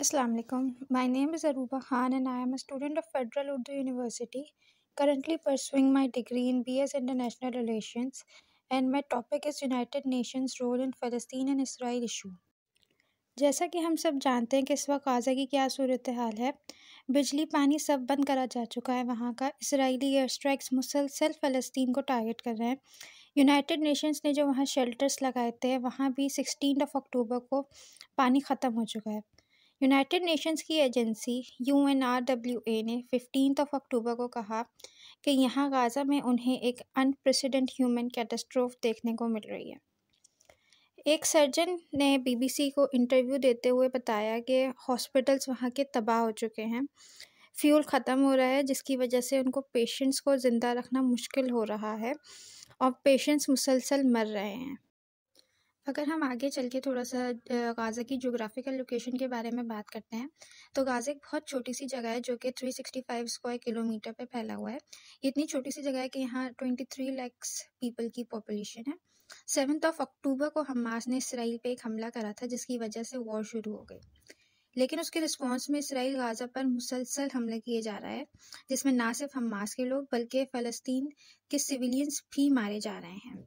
अस्सलाम वालेकुम my name is Aruba Khan and I am a student of Federal Urdu University currently pursuing my degree in BS international relations and my topic is United Nations role in फ़लस्तीन and Israel issue जैसा कि हम सब जानते हैं कि इस वक्त गाजा की क्या सूरत हाल है बिजली पानी सब बंद करा जा चुका है वहाँ का इसराइली एयर स्ट्राइक्स मुसलसल फ़लस्तीन को टारगेट कर रहे हैं यूनाइटेड नेशंस ने जो वहाँ शेल्टर्स लगाए थे वहाँ भी सिक्सटीन ऑफ अक्टूबर को पानी ख़त्म हो चुका है यूनाइटेड नेशंस की agency U N R W A ने फिफ्टीन ऑफ अक्टूबर को कहा कि यहाँ गाज़ा में उन्हें एक अनप्रेसिडेंट ह्यूमन कैटेस्ट्रोफ देखने को मिल रही है एक सर्जन ने बीबीसी को इंटरव्यू देते हुए बताया कि हॉस्पिटल्स वहाँ के तबाह हो चुके हैं फ्यूल ख़त्म हो रहा है जिसकी वजह से उनको पेशेंट्स को ज़िंदा रखना मुश्किल हो रहा है और पेशेंट्स मुसलसल मर रहे हैं अगर हम आगे चल के थोड़ा सा गाज़ा की जोग्राफिकल लोकेशन के बारे में बात करते हैं तो गाज़ा एक बहुत छोटी सी जगह है जो कि 365 स्क्वायर किलोमीटर पे फैला हुआ है इतनी छोटी सी जगह है कि यहाँ 23 लैक्स पीपल की पॉपुलेशन है सेवन ऑफ अक्टूबर को हमास ने इसराइल पे एक हमला करा था जिसकी वजह से वॉर शुरू हो गई लेकिन उसके रिस्पॉन्स में इसराइल गाज़ा पर मुसलसल हमले किए जा रहा है जिसमें ना सिर्फ हमास के लोग बल्कि फ़लस्तीन के सिविलियंस भी मारे जा रहे हैं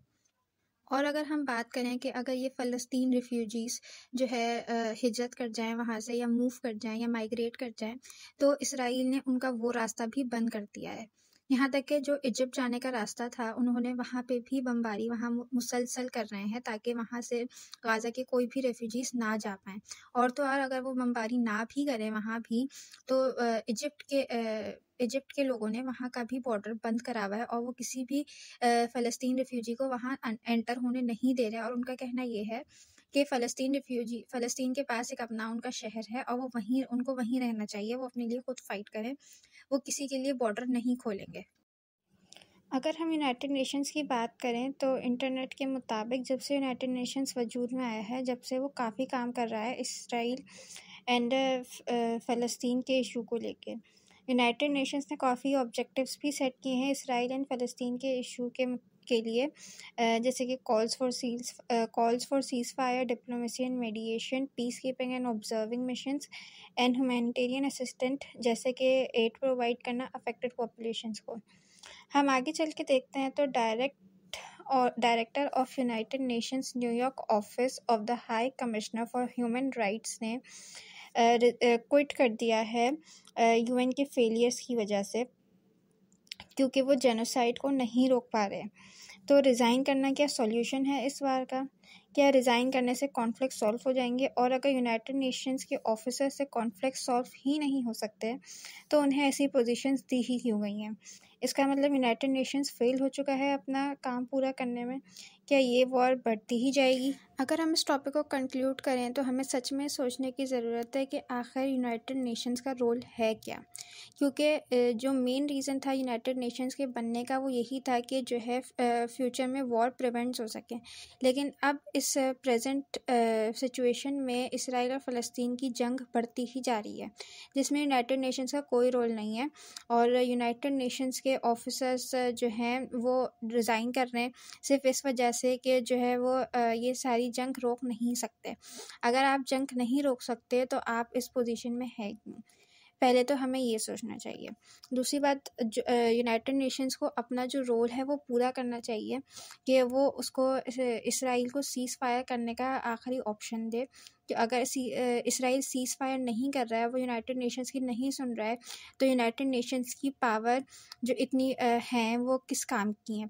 और अगर हम बात करें कि अगर ये फ़लस्तीन रिफ्यूजीज़ जो है हिजरत कर जाएं वहाँ से या मूव कर जाएं या माइग्रेट कर जाएं तो इसराइल ने उनका वो रास्ता भी बंद कर दिया है यहाँ तक कि जो इजिप्ट जाने का रास्ता था उन्होंने वहाँ पे भी बमबारी वहाँ मुसलसल कर रहे हैं ताकि वहाँ से गाज़ा के कोई भी रेफ्यूजीज़ ना जा पाएँ और तो और अगर वो बमबारी ना भी करें वहाँ भी तो इजिप्ट के इजिप्ट के लोगों ने वहाँ का भी बॉर्डर बंद करा हुआ है और वो किसी भी फ़लस्तीन रिफ्यूजी को वहाँ एंटर होने नहीं दे रहे और उनका कहना ये है कि फ़लस्तीन रिफ्यूजी फ़लस्तीन के पास एक अपना उनका शहर है और वो वहीं उनको वहीं रहना चाहिए वो अपने लिए खुद फाइट करें वो किसी के लिए बॉर्डर नहीं खोलेंगे अगर हम यूनाइटेड नेशंस की बात करें तो इंटरनेट के मुताबिक जब से यूनाइटेड नेशंस वजूद में आया है जब से वो काफ़ी काम कर रहा है इसराइल एंड फ़लस्तीन के इशू को लेके यूनाइटेड नेशंस ने काफ़ी ऑब्जेक्टिव्स भी सेट किए हैं इसराइल एंड फ़लस्तीन के इशू के के लिए जैसे कि calls for cease calls for ceasefire diplomacy and mediation peacekeeping and observing mission and humanitarian assistant जैसे कि एड प्रोवाइड करना अफेक्टेड पॉपुलेशन को हम आगे चल के देखते हैं तो डायरेक्ट और director of United Nations New York office of the high commissioner for human rights ने क्विट कर दिया है यूएन के फेलियर्स की वजह से क्योंकि वो जेनोसाइड को नहीं रोक पा रहे तो रिज़ाइन करना क्या सॉल्यूशन है इस बार का क्या रिज़ाइन करने से कॉन्फ्लिक्ट सॉल्व हो जाएंगे और अगर यूनाइटेड नेशंस के ऑफिसर से कॉन्फ्लिक्ट सॉल्व ही नहीं हो सकते तो उन्हें ऐसी पोजीशंस दी ही क्यों गई हैं इसका मतलब यूनाइटेड नेशंस फेल हो चुका है अपना काम पूरा करने में क्या ये वॉर बढ़ती ही जाएगी अगर हम इस टॉपिक को कंक्लूड करें तो हमें सच में सोचने की ज़रूरत है कि आखिर यूनाइटेड नेशंस का रोल है क्या क्योंकि जो मेन रीज़न था यूनाइटेड नेशंस के बनने का वो यही था कि जो है फ्यूचर में वॉर प्रिवेंट्स हो सके लेकिन अब अब इस प्रेजेंट सिचुएशन में इसराइल और फ़लस्तीन की जंग बढ़ती ही जा रही है जिसमें यूनाइटेड नेशंस का कोई रोल नहीं है और यूनाइटेड नेशंस के ऑफिसर्स जो हैं वो रिज़ाइन कर रहे हैं सिर्फ इस वजह से कि जो है वो ये सारी जंग रोक नहीं सकते अगर आप जंग नहीं रोक सकते तो आप इस पोजीशन में है क्यों पहले तो हमें ये सोचना चाहिए दूसरी बात यूनाइटेड नेशंस को अपना जो रोल है वो पूरा करना चाहिए कि वो उसको इसराइल को सीज़ फायर करने का आखिरी ऑप्शन दे कि अगर इसराइल सीज़ फायर नहीं कर रहा है वो यूनाइटेड नेशंस की नहीं सुन रहा है तो यूनाइटेड नेशंस की पावर जो इतनी हैं वो किस काम की हैं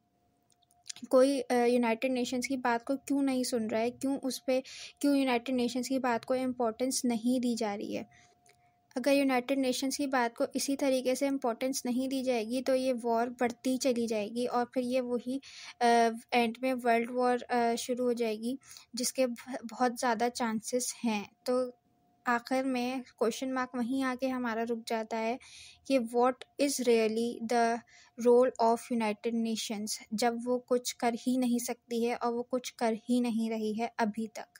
कोई यूनाइटेड नेशंस की बात को क्यों नहीं सुन रहा है क्यों उस पर क्यों यूनाइटेड नेशंस की बात को इम्पोर्टेंस नहीं दी जा रही है अगर यूनाइटेड नेशंस की बात को इसी तरीके से इम्पोर्टेंस नहीं दी जाएगी तो ये वॉर बढ़ती चली जाएगी और फिर ये वही एंड में वर्ल्ड वॉर शुरू हो जाएगी जिसके बहुत ज़्यादा चांसेस हैं तो आखिर में क्वेश्चन मार्क वहीं आके हमारा रुक जाता है कि what is really the role of United Nations जब वो कुछ कर ही नहीं सकती है और वो कुछ कर ही नहीं रही है अभी तक